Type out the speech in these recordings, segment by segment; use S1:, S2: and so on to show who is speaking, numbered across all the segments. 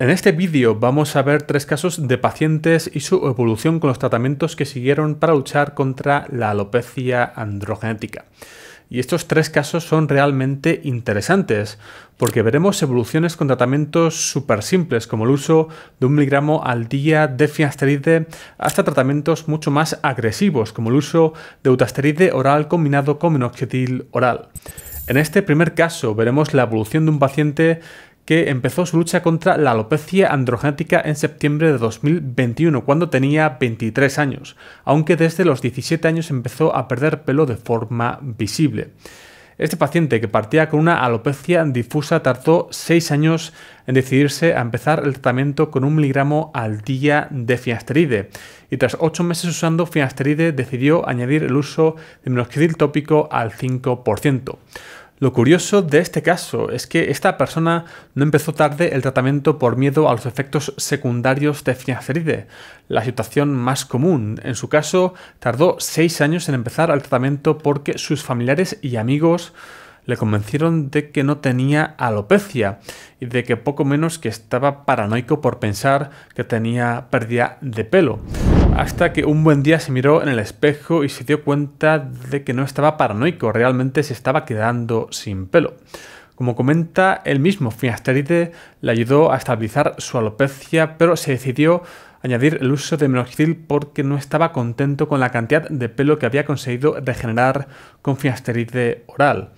S1: En este vídeo vamos a ver tres casos de pacientes y su evolución con los tratamientos que siguieron para luchar contra la alopecia androgenética. Y estos tres casos son realmente interesantes, porque veremos evoluciones con tratamientos súper simples, como el uso de un miligramo al día de finasteride, hasta tratamientos mucho más agresivos, como el uso de utasteride oral combinado con minoxidil oral. En este primer caso veremos la evolución de un paciente que empezó su lucha contra la alopecia androgenética en septiembre de 2021, cuando tenía 23 años, aunque desde los 17 años empezó a perder pelo de forma visible. Este paciente, que partía con una alopecia difusa, tardó 6 años en decidirse a empezar el tratamiento con un miligramo al día de finasteride. Y tras 8 meses usando finasteride, decidió añadir el uso de minoxidil tópico al 5%. Lo curioso de este caso es que esta persona no empezó tarde el tratamiento por miedo a los efectos secundarios de finasteride, la situación más común. En su caso, tardó seis años en empezar el tratamiento porque sus familiares y amigos le convencieron de que no tenía alopecia y de que poco menos que estaba paranoico por pensar que tenía pérdida de pelo. Hasta que un buen día se miró en el espejo y se dio cuenta de que no estaba paranoico, realmente se estaba quedando sin pelo. Como comenta el mismo, finasteride le ayudó a estabilizar su alopecia, pero se decidió añadir el uso de minoxidil porque no estaba contento con la cantidad de pelo que había conseguido regenerar con finasteride oral.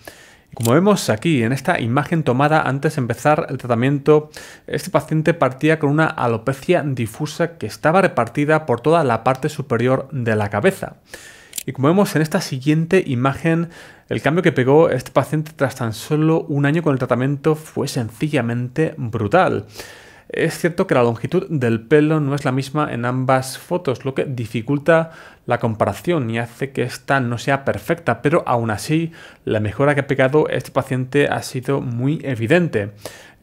S1: Como vemos aquí en esta imagen tomada antes de empezar el tratamiento, este paciente partía con una alopecia difusa que estaba repartida por toda la parte superior de la cabeza. Y como vemos en esta siguiente imagen, el cambio que pegó este paciente tras tan solo un año con el tratamiento fue sencillamente brutal. Es cierto que la longitud del pelo no es la misma en ambas fotos, lo que dificulta la comparación y hace que esta no sea perfecta, pero aún así la mejora que ha pegado este paciente ha sido muy evidente.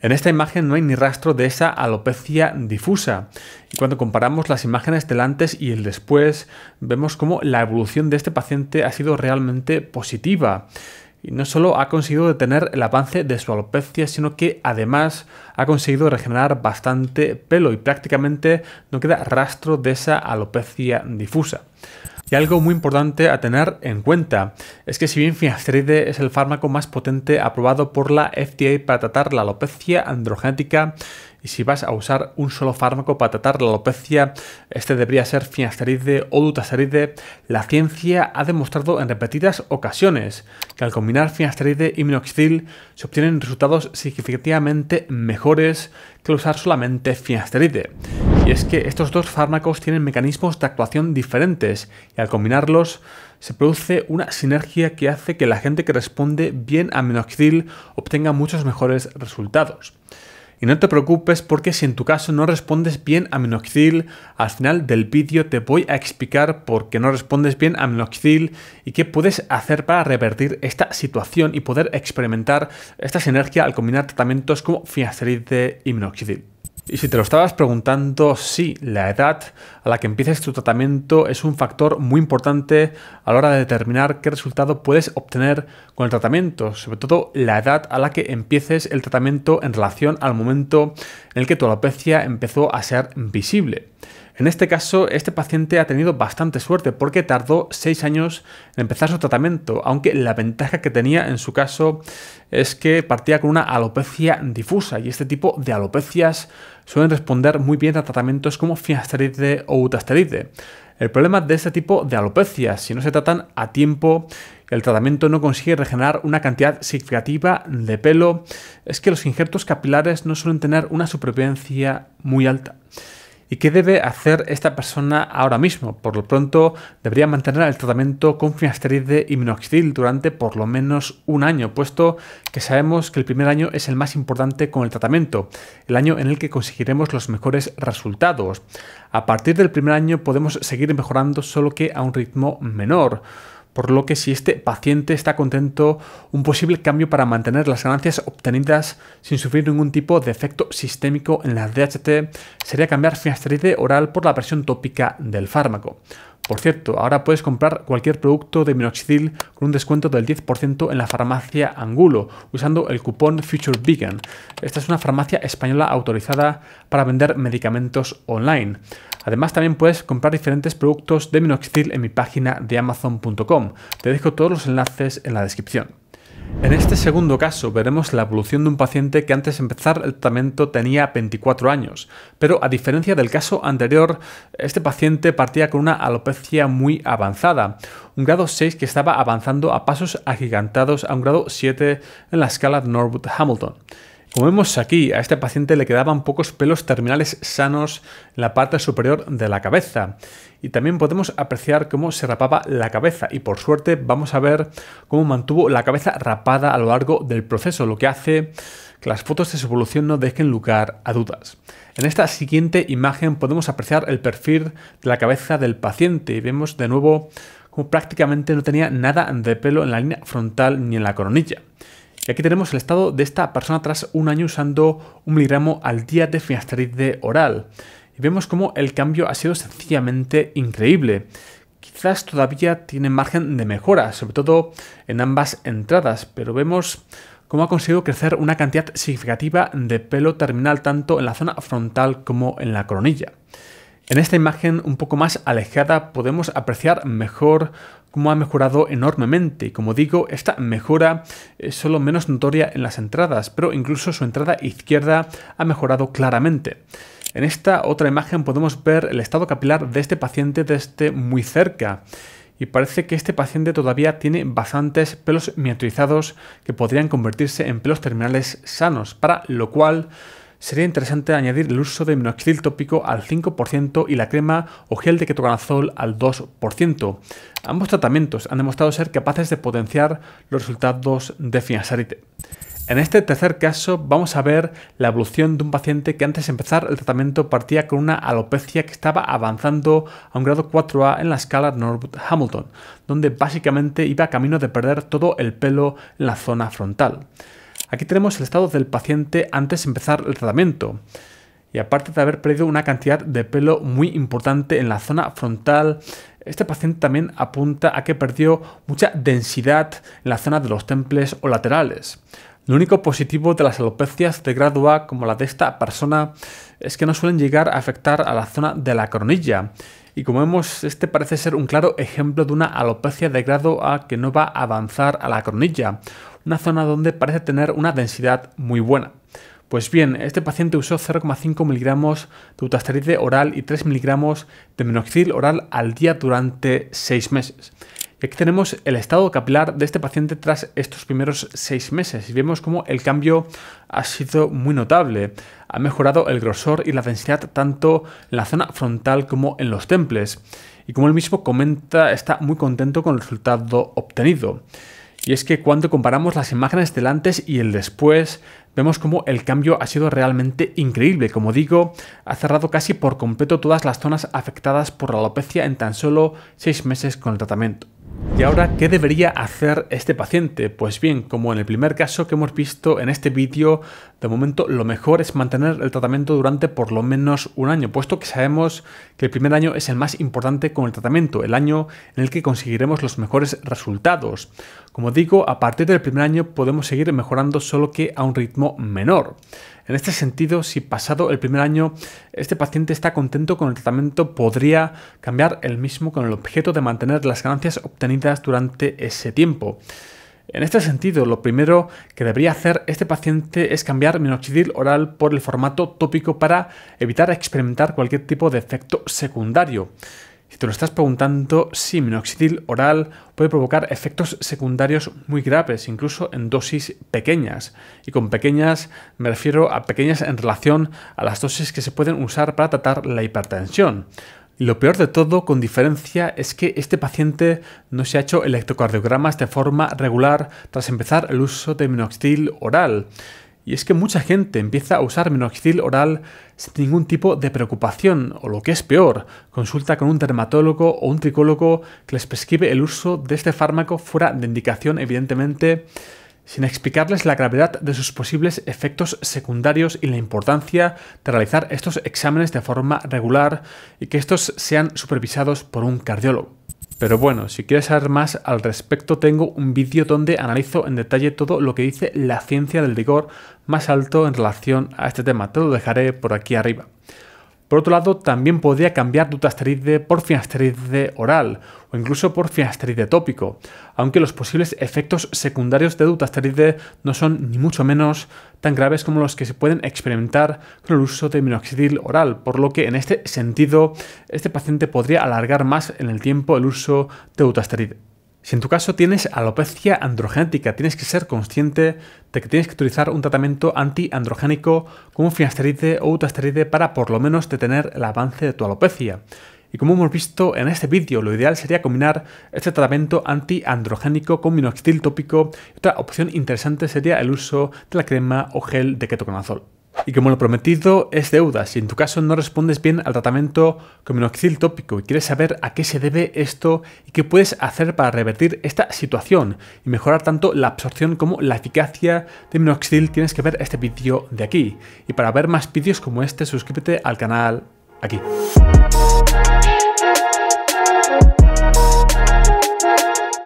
S1: En esta imagen no hay ni rastro de esa alopecia difusa. Y cuando comparamos las imágenes del antes y el después, vemos cómo la evolución de este paciente ha sido realmente positiva. Y no solo ha conseguido detener el avance de su alopecia, sino que además ha conseguido regenerar bastante pelo y prácticamente no queda rastro de esa alopecia difusa. Y algo muy importante a tener en cuenta es que si bien finasteride es el fármaco más potente aprobado por la FDA para tratar la alopecia androgenética, y si vas a usar un solo fármaco para tratar la alopecia, este debería ser finasteride o dutasteride. La ciencia ha demostrado en repetidas ocasiones que al combinar finasteride y minoxidil se obtienen resultados significativamente mejores que usar solamente finasteride. Y es que estos dos fármacos tienen mecanismos de actuación diferentes y al combinarlos se produce una sinergia que hace que la gente que responde bien a minoxidil obtenga muchos mejores resultados. Y no te preocupes porque si en tu caso no respondes bien a minoxidil, al final del vídeo te voy a explicar por qué no respondes bien a minoxidil y qué puedes hacer para revertir esta situación y poder experimentar esta sinergia al combinar tratamientos como finasteride y minoxidil. Y si te lo estabas preguntando, sí, la edad a la que empieces tu tratamiento es un factor muy importante a la hora de determinar qué resultado puedes obtener con el tratamiento, sobre todo la edad a la que empieces el tratamiento en relación al momento en el que tu alopecia empezó a ser visible. En este caso, este paciente ha tenido bastante suerte porque tardó 6 años en empezar su tratamiento, aunque la ventaja que tenía en su caso es que partía con una alopecia difusa y este tipo de alopecias suelen responder muy bien a tratamientos como finasteride o utasteride. El problema de este tipo de alopecias, si no se tratan a tiempo, el tratamiento no consigue regenerar una cantidad significativa de pelo, es que los injertos capilares no suelen tener una supervivencia muy alta. ¿Y qué debe hacer esta persona ahora mismo? Por lo pronto, debería mantener el tratamiento con finasteride y minoxidil durante por lo menos un año, puesto que sabemos que el primer año es el más importante con el tratamiento, el año en el que conseguiremos los mejores resultados. A partir del primer año podemos seguir mejorando solo que a un ritmo menor por lo que si este paciente está contento, un posible cambio para mantener las ganancias obtenidas sin sufrir ningún tipo de efecto sistémico en la DHT sería cambiar finasteride oral por la presión tópica del fármaco. Por cierto, ahora puedes comprar cualquier producto de minoxidil con un descuento del 10% en la farmacia Angulo usando el cupón Future Vegan. Esta es una farmacia española autorizada para vender medicamentos online. Además, también puedes comprar diferentes productos de minoxidil en mi página de amazon.com. Te dejo todos los enlaces en la descripción. En este segundo caso veremos la evolución de un paciente que antes de empezar el tratamiento tenía 24 años, pero a diferencia del caso anterior, este paciente partía con una alopecia muy avanzada, un grado 6 que estaba avanzando a pasos agigantados a un grado 7 en la escala de Norwood-Hamilton. Como vemos aquí, a este paciente le quedaban pocos pelos terminales sanos en la parte superior de la cabeza. Y también podemos apreciar cómo se rapaba la cabeza y por suerte vamos a ver cómo mantuvo la cabeza rapada a lo largo del proceso, lo que hace que las fotos de su evolución no dejen lugar a dudas. En esta siguiente imagen podemos apreciar el perfil de la cabeza del paciente y vemos de nuevo cómo prácticamente no tenía nada de pelo en la línea frontal ni en la coronilla. Y aquí tenemos el estado de esta persona tras un año usando un miligramo al día de finasteride oral. Y vemos cómo el cambio ha sido sencillamente increíble. Quizás todavía tiene margen de mejora, sobre todo en ambas entradas, pero vemos cómo ha conseguido crecer una cantidad significativa de pelo terminal tanto en la zona frontal como en la coronilla. En esta imagen un poco más alejada podemos apreciar mejor cómo ha mejorado enormemente. Como digo, esta mejora es solo menos notoria en las entradas, pero incluso su entrada izquierda ha mejorado claramente. En esta otra imagen podemos ver el estado capilar de este paciente desde muy cerca y parece que este paciente todavía tiene bastantes pelos miniaturizados que podrían convertirse en pelos terminales sanos, para lo cual sería interesante añadir el uso de minoxidil tópico al 5% y la crema o gel de ketoconazol al 2%. Ambos tratamientos han demostrado ser capaces de potenciar los resultados de finasteride. En este tercer caso vamos a ver la evolución de un paciente que antes de empezar el tratamiento partía con una alopecia que estaba avanzando a un grado 4A en la escala Norwood-Hamilton, donde básicamente iba camino de perder todo el pelo en la zona frontal. Aquí tenemos el estado del paciente antes de empezar el tratamiento. Y aparte de haber perdido una cantidad de pelo muy importante en la zona frontal, este paciente también apunta a que perdió mucha densidad en la zona de los temples o laterales. Lo único positivo de las alopecias de grado A, como la de esta persona, es que no suelen llegar a afectar a la zona de la coronilla. Y como vemos, este parece ser un claro ejemplo de una alopecia de grado A que no va a avanzar a la coronilla, una zona donde parece tener una densidad muy buena. Pues bien, este paciente usó 0,5 miligramos de utasteride oral y 3 miligramos de minoxidil oral al día durante 6 meses. Y aquí tenemos el estado capilar de este paciente tras estos primeros 6 meses y vemos cómo el cambio ha sido muy notable. Ha mejorado el grosor y la densidad tanto en la zona frontal como en los temples. Y como él mismo comenta, está muy contento con el resultado obtenido. Y es que cuando comparamos las imágenes del antes y el después, vemos cómo el cambio ha sido realmente increíble. Como digo, ha cerrado casi por completo todas las zonas afectadas por la alopecia en tan solo 6 meses con el tratamiento. ¿Y ahora qué debería hacer este paciente? Pues bien, como en el primer caso que hemos visto en este vídeo, de momento lo mejor es mantener el tratamiento durante por lo menos un año, puesto que sabemos que el primer año es el más importante con el tratamiento, el año en el que conseguiremos los mejores resultados. Como digo, a partir del primer año podemos seguir mejorando solo que a un ritmo menor. En este sentido, si pasado el primer año este paciente está contento con el tratamiento, podría cambiar el mismo con el objeto de mantener las ganancias obtenidas durante ese tiempo. En este sentido, lo primero que debería hacer este paciente es cambiar minoxidil oral por el formato tópico para evitar experimentar cualquier tipo de efecto secundario. Si te lo estás preguntando, sí, minoxidil oral puede provocar efectos secundarios muy graves, incluso en dosis pequeñas. Y con pequeñas me refiero a pequeñas en relación a las dosis que se pueden usar para tratar la hipertensión. lo peor de todo, con diferencia, es que este paciente no se ha hecho electrocardiogramas de forma regular tras empezar el uso de minoxidil oral. Y es que mucha gente empieza a usar minoxidil oral sin ningún tipo de preocupación, o lo que es peor, consulta con un dermatólogo o un tricólogo que les prescribe el uso de este fármaco fuera de indicación, evidentemente, sin explicarles la gravedad de sus posibles efectos secundarios y la importancia de realizar estos exámenes de forma regular y que estos sean supervisados por un cardiólogo. Pero bueno, si quieres saber más al respecto, tengo un vídeo donde analizo en detalle todo lo que dice la ciencia del rigor más alto en relación a este tema. Te lo dejaré por aquí arriba. Por otro lado, también podría cambiar dutasteride por finasteride oral o incluso por finasteride tópico, aunque los posibles efectos secundarios de dutasteride no son ni mucho menos tan graves como los que se pueden experimentar con el uso de minoxidil oral, por lo que en este sentido este paciente podría alargar más en el tiempo el uso de dutasteride. Si en tu caso tienes alopecia androgénica, tienes que ser consciente de que tienes que utilizar un tratamiento antiandrogénico como finasteride o utasteride para por lo menos detener el avance de tu alopecia. Y como hemos visto en este vídeo, lo ideal sería combinar este tratamiento antiandrogénico con minoxidil tópico. Otra opción interesante sería el uso de la crema o gel de ketoconazol. Y como lo prometido es deuda, si en tu caso no respondes bien al tratamiento con minoxidil tópico y quieres saber a qué se debe esto y qué puedes hacer para revertir esta situación y mejorar tanto la absorción como la eficacia de minoxidil, tienes que ver este vídeo de aquí. Y para ver más vídeos como este, suscríbete al canal aquí.